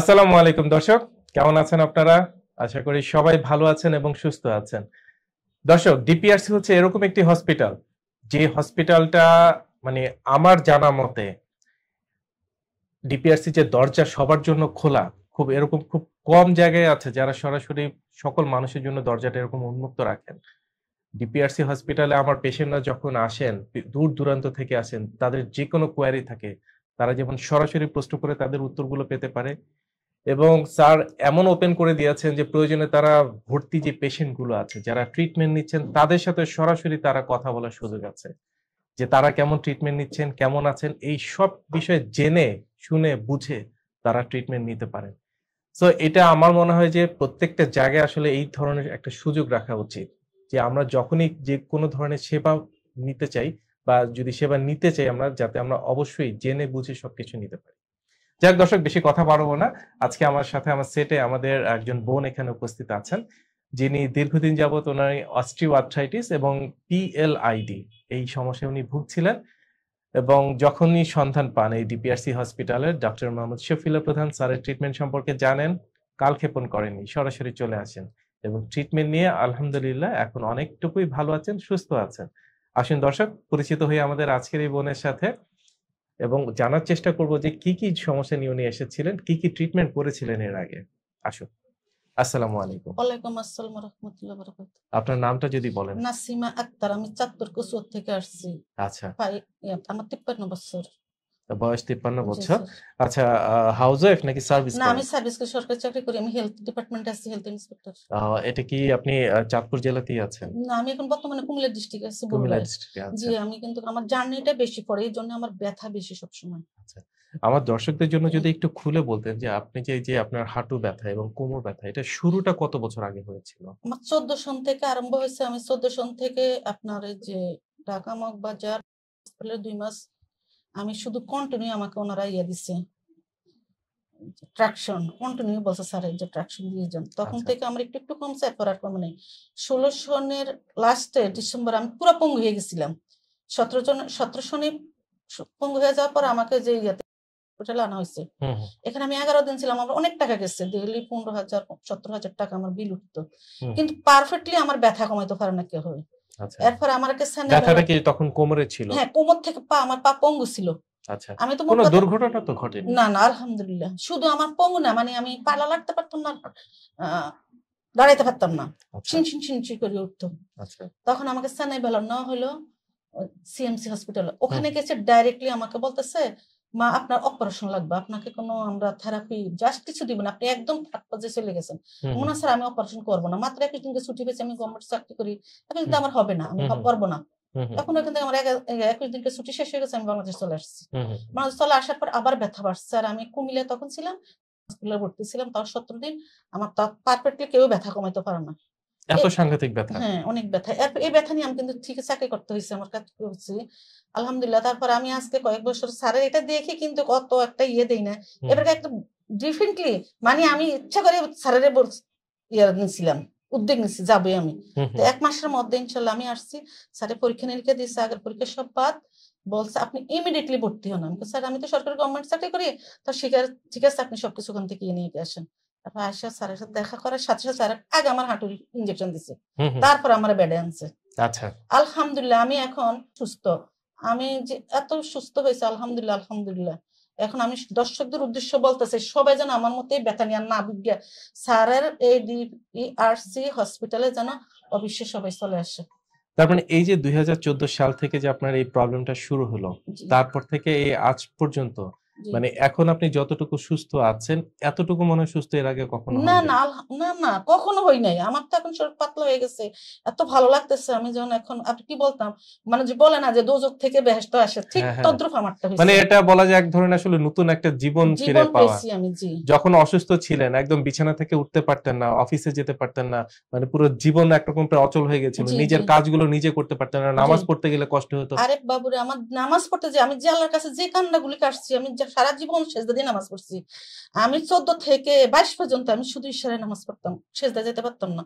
আসসালামু আলাইকুম দর্শক কেমন আছেন আপনারা আশা করি সবাই ভালো আছেন এবং সুস্থ আছেন দর্শক ডিপিআরসি হচ্ছে এরকম একটি হসপিটাল যে হসপিটালটা মানে আমার জানা মতে ডিপিআরসি যে দরজা সবার জন্য খোলা খুব এরকম খুব কম জায়গায় আছে যারা সরাসরি সকল মানুষের জন্য দরজাটা এরকম উন্মুক্ত রাখেন ডিপিআরসি হসপিটালে আমার পেশেন্টরা যখন আসেন দূর দূরান্ত থেকে আসেন তাদের যে কোনো কোয়ারি থাকে তারা যেমন সরাসরি প্রশ্ন করে তাদের উত্তরগুলো পেতে পারে এবং স্যার এমন ওপেন করে দিয়েছেন যে প্রয়োজনে তারা ভর্তি যে পেশেন্টগুলো আছে যারা ট্রিটমেন্ট নিচ্ছেন তাদের সাথে সরাসরি তারা কথা বলার সুযোগ আছে যে তারা কেমন ট্রিটমেন্ট নিচ্ছেন কেমন আছেন এই সব বিষয়ে জেনে শুনে বুঝে তারা ট্রিটমেন্ট নিতে পারেন সো এটা আমার মনে হয় যে প্রত্যেকটা জায়গায় আসলে এই ধরনের একটা সুযোগ রাখা উচিত যে আমরা যখনই যে কোনো ধরনের সেবা নিতে চাই বা যদি সেবা নিতে চাই আমরা যাতে আমরা অবশ্যই জেনে বুঝে সবকিছু নিতে পারি যাক দর্শক বেশি কথা পারবো না আজকে আমার সাথে আমার সেটে আমাদের একজন বোন এখানে উপস্থিত আছেন যিনি দীর্ঘদিন যাবৎ ওনার অস্ট্রিওআর্থ্রাইটিস এবং পিএলআইডি এই সমস্যায় উনি ভুগছিলেন এবং যখনই সন্ধান পান এই ডিপিআরসি হসপিটালের ডক্টর মোহাম্মদ শফিলা প্রধান স্যারের ট্রিটমেন্ট সম্পর্কে জানেন কালক্ষেপণ করেননি সরাসরি চলে আসেন এবং ট্রিটমেন্ট নিয়ে আলহামদুলিল্লাহ এখন অনেকটুকুই ভালো আছেন সুস্থ আছেন আসুন দর্শক পরিচিত হয়ে আমাদের আজকের এই বোনের সাথে এবং জানার চেষ্টা করব যে কি কি সমস্যা নিয়ে উনি এসেছিলেন কি কি ট্রিটমেন্ট করেছিলেন এর আগে আসুন আসসালামু আলাইকুম ওয়ালাইকুম আসসালাম রাহমাতুল্লাহি বারাকাতুহু আপনার নামটা যদি বলেন নাসিমা আক্তার আমি চাঁদপুর কসুর থেকে আসছি আচ্ছা আমার 53 বছর বয়স তিপ্পান্ন বছর আচ্ছা হাউস ওয়াইফ নাকি সার্ভিস না আমি সার্ভিস করি সরকারি চাকরি করি আমি হেলথ ডিপার্টমেন্টে আছি হেলথ ইন্সপেক্টর এটা কি আপনি চাঁদপুর জেলাতেই আছেন না আমি এখন বর্তমানে কুমিল্লা ডিস্ট্রিক্টে আছি কুমিল্লা ডিস্ট্রিক্টে আচ্ছা। জি আমি কিন্তু আমার জার্নিটা বেশি পড়ে এই জন্য আমার ব্যথা বেশি সব সময় আচ্ছা আমার দর্শকদের জন্য যদি একটু খুলে বলতেন যে আপনি যে যে আপনার হাঁটু ব্যথা এবং কোমর ব্যথা এটা শুরুটা কত বছর আগে হয়েছিল আমার চোদ্দ সন থেকে আরম্ভ হয়েছে আমি চোদ্দ সন থেকে আপনার এই যে ঢাকা মগ বাজার দুই মাস আমি শুধু কন্টিনিউ আমাকে ওনারা ইয়ে দিচ্ছে ট্র্যাকশন কন্টিনিউ বলছে এই যে ট্রাকশন দিয়ে যান তখন আচ্ছা। থেকে আমার একটু একটু কমছে এরপর আর কমে নেই ষোলো সনের লাস্টে ডিসেম্বর আমি পুরো পঙ্গু হয়ে গেছিলাম সতেরো জন সতেরো সনে পঙ্গু হয়ে যাওয়ার পর আমাকে যে ইয়াতে হোটেলে আনা হয়েছে এখানে আমি এগারো দিন ছিলাম আমার অনেক টাকা গেছে দিল্লি পনেরো হাজার সতেরো হাজার টাকা আমার বিল উঠতো কিন্তু পারফেক্টলি আমার ব্যথা কমাইতে পারে না কেউ আচ্ছা। এরপর আমার একটা ব্যথাটা কি তখন কোমরে ছিল হ্যাঁ কোমর থেকে পা আমার পা পঙ্গু ছিল আচ্ছা আমি তো কোনো দুর্ঘটনা তো ঘটেনি না না আলহামদুলিল্লাহ শুধু আমার পঙ্গু না মানে আমি পালা লাগতে পারতাম না দাঁড়াইতে পারতাম না আচ্ছা। ছিন ছিন ছিন ছিন করে উঠতো আচ্ছা। তখন আমাকে সানাই বেলা না হলো সিএমসি হসপিটাল ওখানে গেছে ডাইরেক্টলি আমাকে বলতেছে মা আপনার অপারেশন লাগবে আপনাকে কোনো আমরা থেরাপি জাস্ট কিছু দিব না আপনি একদম থার্ড চলে গেছেন মনে স্যার আমি অপারেশন করবো না মাত্র একুশ দিনকে ছুটি পেয়েছি আমি গভর্নমেন্ট চাকরি করি এখন কিন্তু আমার হবে না আমি করবো না এখন এখান থেকে আমার একুশ দিনকে ছুটি শেষ হয়ে গেছে আমি বাংলাদেশ চলে আসছি বাংলাদেশ চলে আসার পর আবার ব্যথা বাড়ছে আর আমি কুমিলে তখন ছিলাম স্কুলে ভর্তি ছিলাম তাও সতেরো দিন আমার তা পারফেক্টলি কেউ ব্যথা কমাইতে পারে না এত সাংঘাতিক ব্যথা হ্যাঁ অনেক ব্যথা এই ব্যথা নিয়ে আমি কিন্তু ঠিক চাকরি করতে হয়েছে আমার কাজ করছি আলহামদুলিল্লাহ তারপর আমি আজকে কয়েক বছর স্যারের এটা দেখে কিন্তু কত একটা ইয়ে দেই না এবার একটা ডিফারেন্টলি মানে আমি ইচ্ছা করে স্যারের ইয়ে নিয়েছিলাম উদ্যোগ নিচ্ছি যাবে আমি তো এক মাসের মধ্যে ইনশাল্লাহ আমি আসছি স্যারের পরীক্ষা নিরীক্ষা দিয়েছে আগের পরীক্ষা সব বাদ বলছে আপনি ইমিডিয়েটলি ভর্তি হন আমি স্যার আমি তো সরকারি গভর্নমেন্ট চাকরি করি তো ঠিক আছে আপনি সবকিছু ওখান থেকে নিয়ে আসেন তারপর স্যারের সাথে দেখা করার সাথে সাথে স্যার আগে আমার হাঁটুর ইঞ্জেকশন দিছে তারপর আমার বেডে আনছে আচ্ছা আলহামদুলিল্লাহ আমি এখন সুস্থ আমি যে এত সুস্থ হয়েছে আলহামদুলিল্লাহ আলহামদুলিল্লাহ এখন আমি দর্শকদের উদ্দেশ্য বলতেছে সবাই যেন আমার মতে ব্যথা নিয়ে না বিজ্ঞা স্যারের এই ডিআরসি হসপিটালে যেন অবশ্যই সবাই চলে আসে তার মানে এই যে দুই সাল থেকে যে আপনার এই প্রবলেমটা শুরু হলো তারপর থেকে এই আজ পর্যন্ত মানে এখন আপনি যতটুকু সুস্থ আছেন এতটুকু মনে হয় সুস্থ এর আগে কখনো না না না না কখনো হই নাই আমার তো এখন শরীর পাতলা হয়ে গেছে এত ভালো লাগতেছে আমি যখন এখন আপনি কি বলতাম মানে যে বলে না যে দোজক থেকে বেহেশত আসে ঠিক হ্যাঁ, হ্যাঁ। তদ্রুপ আমারটা হইছে মানে এটা বলা যায় এক ধরনের আসলে নতুন একটা জীবন ফিরে পাওয়া যখন অসুস্থ ছিলেন একদম বিছানা থেকে উঠতে পারতেন না অফিসে যেতে পারতেন না মানে পুরো জীবন একরকম প্রায় অচল হয়ে গেছিল নিজের কাজগুলো নিজে করতে পারতেন না নামাজ পড়তে গেলে কষ্ট হতো আরে বাবুরে আমার নামাজ পড়তে যে আমি যে আল্লাহর কাছে যে কান্নাগুলি কাটছি আমি সারা জীবন সেজদা দিয়ে নামাজ পড়ছি আমি চোদ্দ থেকে বাইশ পর্যন্ত আমি শুধু ঈশ্বরের নামাজ পড়তাম শেষদা যেতে পারতাম না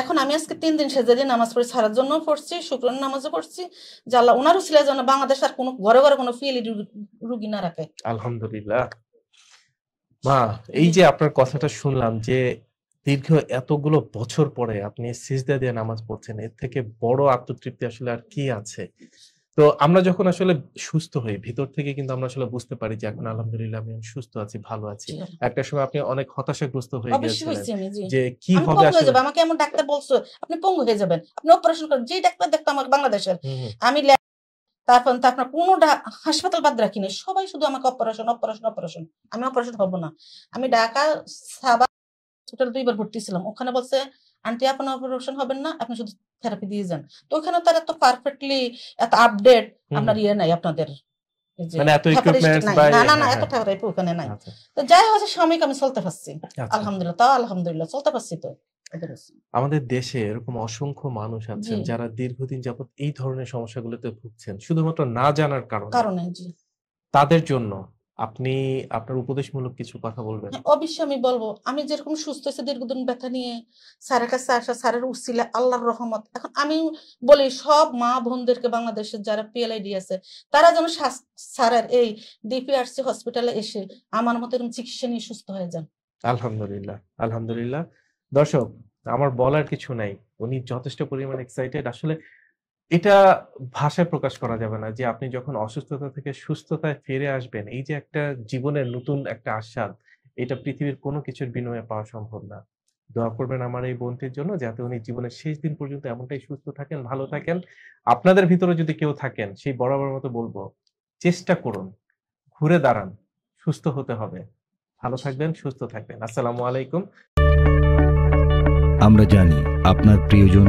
এখন আমি আজকে তিন দিন সেজদা দিয়ে নামাজ পড়ি সারার জন্য পড়ছি শুক্রের নামাজও পড়ছি জাল্লা ওনারও ছিল যেন বাংলাদেশ আর কোনো ঘরে ঘরে কোনো ফিএলি রুগী না রাখে আলহামদুলিল্লাহ মা এই যে আপনার কথাটা শুনলাম যে দীর্ঘ এতগুলো বছর পরে আপনি সিজদা দিয়ে নামাজ পড়ছেন এর থেকে বড় আত্মতৃপ্তি আসলে আর কি আছে তো আমরা যখন আসলে সুস্থ হই ভিতর থেকে কিন্তু আমরা আসলে বুঝতে পারি যে এখন আলহামদুলিল্লাহ আমি সুস্থ আছি ভালো আছি একটা সময় আপনি অনেক হতাশাগ্রস্ত হয়ে গিয়েছিলেন যে কি হবে আসলে আমাকে এমন ডাক্তার বলছো আপনি পঙ্গু হয়ে যাবেন আপনি অপারেশন করেন যে ডাক্তার দেখতো আমার বাংলাদেশের আমি তারপর তো আপনার কোনো হাসপাতাল বাদ রাখিনি সবাই শুধু আমাকে অপারেশন অপারেশন অপারেশন আমি অপারেশন হবো না আমি ঢাকা সাবা হসপিটাল দুইবার ভর্তি ছিলাম ওখানে বলছে আন্টি আপনার অপারেশন হবেন না আপনি শুধু থেরাপি দিয়ে যান তো ওখানে তার এত পারফেক্টলি এত আপডেট আপনার ইয়ে নাই আপনাদের আমি চলতে পারছি আচ্ছা। আলহামদুলিল্লাহ তাও আলহামদুলিল্লাহ চলতে পারছি তো আমাদের দেশে এরকম অসংখ্য মানুষ আছেন যারা দীর্ঘদিন যাবত এই ধরনের সমস্যাগুলোতে ভুগছেন শুধুমাত্র না জানার কারণে কারণে তাদের জন্য আপনি আপনার উপদেশমূলক কিছু কথা বলবেন অবশ্যই আমি বলবো আমি যেরকম সুস্থ হয়েছে দীর্ঘদিন ব্যথা নিয়ে স্যারের কাছে আসা স্যারের উসিলা আল্লাহর রহমত এখন আমি বলি সব মা বোনদেরকে বাংলাদেশের যারা পিএলআইডি আছে তারা যেন স্যারের এই ডিপিআরসি হসপিটালে এসে আমার মতো এরকম চিকিৎসা নিয়ে সুস্থ হয়ে যান আলহামদুলিল্লাহ আলহামদুলিল্লাহ দর্শক আমার বলার কিছু নাই উনি যথেষ্ট পরিমাণ এক্সাইটেড আসলে এটা ভাষায় প্রকাশ করা যাবে না যে আপনি যখন অসুস্থতা থেকে সুস্থতায় ফিরে আসবেন এই যে একটা জীবনের নতুন একটা আশ্বাদ এটা পৃথিবীর কোনো কিছুর বিনিময়ে পাওয়া সম্ভব না দোয়া করবেন আমার এই বোনটির জন্য যাতে উনি জীবনের শেষ দিন পর্যন্ত এমনটাই সুস্থ থাকেন ভালো থাকেন আপনাদের ভিতরে যদি কেউ থাকেন সেই বরাবর মতো বলবো চেষ্টা করুন ঘুরে দাঁড়ান সুস্থ হতে হবে ভালো থাকবেন সুস্থ থাকবেন আসসালামু আলাইকুম আমরা জানি আপনার প্রিয়জন